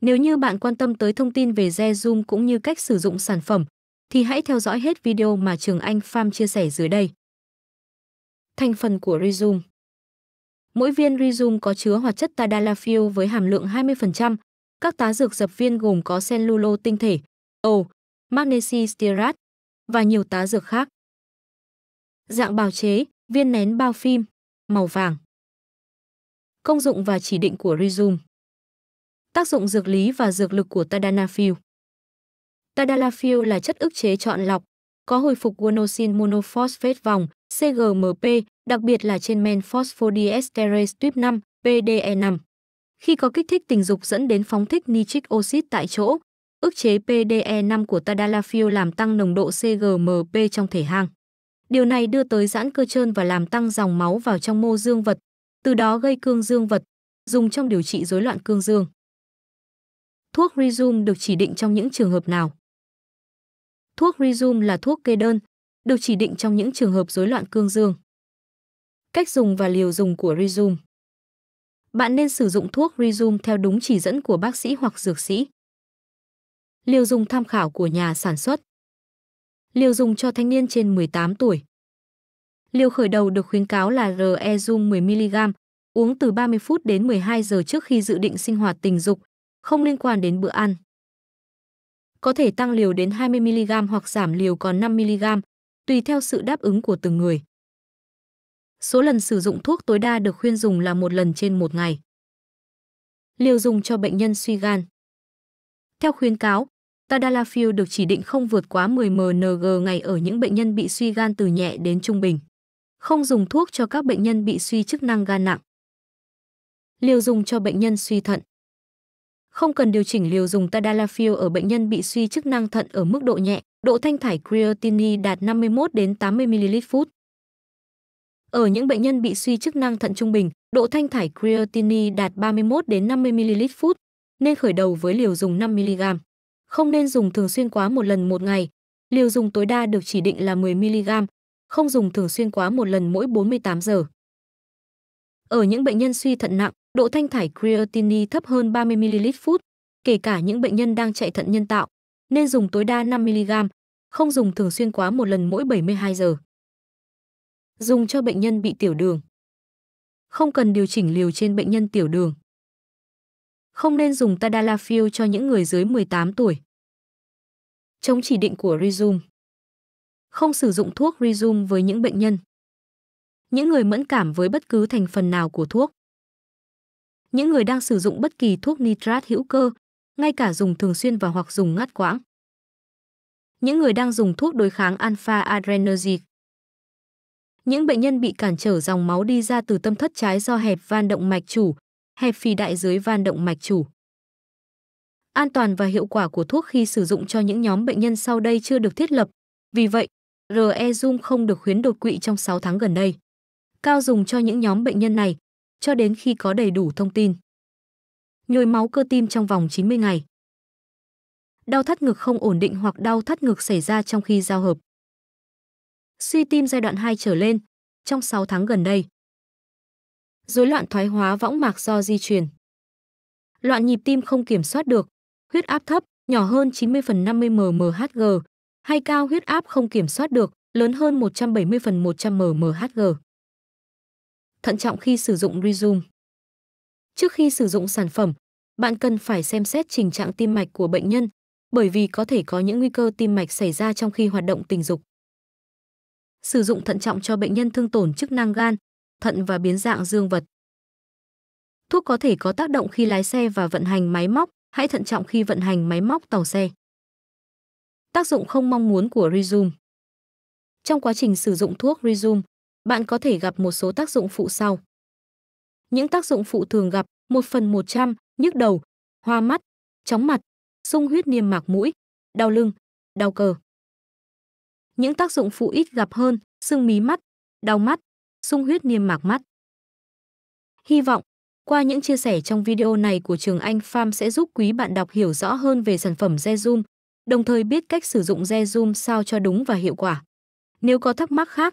Nếu như bạn quan tâm tới thông tin về re cũng như cách sử dụng sản phẩm, thì hãy theo dõi hết video mà Trường Anh Farm chia sẻ dưới đây. Thành phần của Rezum Mỗi viên Rezum có chứa hoạt chất tadalafil với hàm lượng 20%, các tá dược dập viên gồm có cellulo tinh thể, ồ, magnesi stearate và nhiều tá dược khác. Dạng bào chế, viên nén bao phim, màu vàng. Công dụng và chỉ định của Rezum tác dụng dược lý và dược lực của Tadalafil. Tadalafil là chất ức chế chọn lọc, có hồi phục guanosine monophosphate vòng CGMP, đặc biệt là trên men phosphodiesterase tuyếp 5, PDE5. Khi có kích thích tình dục dẫn đến phóng thích nitric oxide tại chỗ, ức chế PDE5 của Tadalafil làm tăng nồng độ CGMP trong thể hang. Điều này đưa tới giãn cơ trơn và làm tăng dòng máu vào trong mô dương vật, từ đó gây cương dương vật, dùng trong điều trị rối loạn cương dương. Thuốc Rizum được chỉ định trong những trường hợp nào? Thuốc Rizum là thuốc kê đơn, được chỉ định trong những trường hợp rối loạn cương dương. Cách dùng và liều dùng của Rizum Bạn nên sử dụng thuốc Rizum theo đúng chỉ dẫn của bác sĩ hoặc dược sĩ. Liều dùng tham khảo của nhà sản xuất Liều dùng cho thanh niên trên 18 tuổi Liều khởi đầu được khuyến cáo là Rezum 10mg, uống từ 30 phút đến 12 giờ trước khi dự định sinh hoạt tình dục, không liên quan đến bữa ăn. Có thể tăng liều đến 20mg hoặc giảm liều còn 5mg, tùy theo sự đáp ứng của từng người. Số lần sử dụng thuốc tối đa được khuyên dùng là một lần trên một ngày. Liều dùng cho bệnh nhân suy gan. Theo khuyến cáo, Tadalafil được chỉ định không vượt quá 10 mng ngày ở những bệnh nhân bị suy gan từ nhẹ đến trung bình. Không dùng thuốc cho các bệnh nhân bị suy chức năng gan nặng. Liều dùng cho bệnh nhân suy thận không cần điều chỉnh liều dùng tadalafil ở bệnh nhân bị suy chức năng thận ở mức độ nhẹ, độ thanh thải creatinine đạt 51 đến 80 ml phút. Ở những bệnh nhân bị suy chức năng thận trung bình, độ thanh thải creatinine đạt 31 đến 50 ml phút, nên khởi đầu với liều dùng 5 mg. Không nên dùng thường xuyên quá một lần một ngày. Liều dùng tối đa được chỉ định là 10 mg, không dùng thường xuyên quá một lần mỗi 48 giờ. Ở những bệnh nhân suy thận nặng, độ thanh thải creatinine thấp hơn 30 ml phút, kể cả những bệnh nhân đang chạy thận nhân tạo, nên dùng tối đa 5 mg, không dùng thường xuyên quá một lần mỗi 72 giờ. Dùng cho bệnh nhân bị tiểu đường. Không cần điều chỉnh liều trên bệnh nhân tiểu đường. Không nên dùng tadalafil cho những người dưới 18 tuổi. Chống chỉ định của Rizum. Không sử dụng thuốc Rizum với những bệnh nhân. Những người mẫn cảm với bất cứ thành phần nào của thuốc những người đang sử dụng bất kỳ thuốc nitrat hữu cơ, ngay cả dùng thường xuyên và hoặc dùng ngắt quãng. Những người đang dùng thuốc đối kháng alpha adrenergic. Những bệnh nhân bị cản trở dòng máu đi ra từ tâm thất trái do hẹp van động mạch chủ, hẹp phì đại dưới van động mạch chủ. An toàn và hiệu quả của thuốc khi sử dụng cho những nhóm bệnh nhân sau đây chưa được thiết lập, vì vậy, Rezum không được khuyến đột quỵ trong 6 tháng gần đây. Cao dùng cho những nhóm bệnh nhân này, cho đến khi có đầy đủ thông tin. Nhồi máu cơ tim trong vòng 90 ngày. Đau thắt ngực không ổn định hoặc đau thắt ngực xảy ra trong khi giao hợp. Suy tim giai đoạn 2 trở lên trong 6 tháng gần đây. Rối loạn thoái hóa võng mạc do di truyền. Loạn nhịp tim không kiểm soát được, huyết áp thấp, nhỏ hơn 90 phần 50 mmHg, hay cao huyết áp không kiểm soát được, lớn hơn 170 phần 100 mmHg thận trọng khi sử dụng Rezum. Trước khi sử dụng sản phẩm, bạn cần phải xem xét tình trạng tim mạch của bệnh nhân, bởi vì có thể có những nguy cơ tim mạch xảy ra trong khi hoạt động tình dục. Sử dụng thận trọng cho bệnh nhân thương tổn chức năng gan, thận và biến dạng dương vật. Thuốc có thể có tác động khi lái xe và vận hành máy móc, hãy thận trọng khi vận hành máy móc tàu xe. Tác dụng không mong muốn của Rezum. Trong quá trình sử dụng thuốc Rezum bạn có thể gặp một số tác dụng phụ sau. Những tác dụng phụ thường gặp 1 phần 100, nhức đầu, hoa mắt, chóng mặt, sung huyết niêm mạc mũi, đau lưng, đau cờ. Những tác dụng phụ ít gặp hơn, sưng mí mắt, đau mắt, sung huyết niêm mạc mắt. Hy vọng, qua những chia sẻ trong video này của Trường Anh Farm sẽ giúp quý bạn đọc hiểu rõ hơn về sản phẩm Rezum, đồng thời biết cách sử dụng Rezum sao cho đúng và hiệu quả. Nếu có thắc mắc khác,